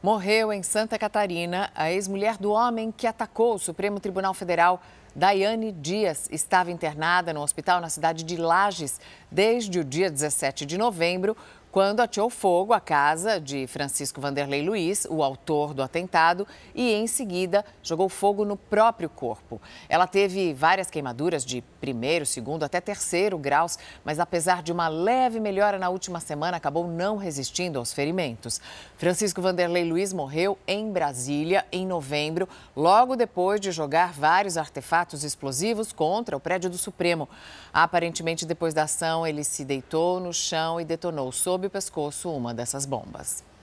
Morreu em Santa Catarina a ex-mulher do homem que atacou o Supremo Tribunal Federal. Daiane Dias estava internada no hospital na cidade de Lages desde o dia 17 de novembro, quando ateou fogo à casa de Francisco Vanderlei Luiz, o autor do atentado, e em seguida jogou fogo no próprio corpo. Ela teve várias queimaduras de primeiro, segundo até terceiro graus, mas apesar de uma leve melhora na última semana, acabou não resistindo aos ferimentos. Francisco Vanderlei Luiz morreu em Brasília em novembro, logo depois de jogar vários artefatos explosivos contra o prédio do Supremo. Aparentemente, depois da ação, ele se deitou no chão e detonou sob sob o pescoço uma dessas bombas.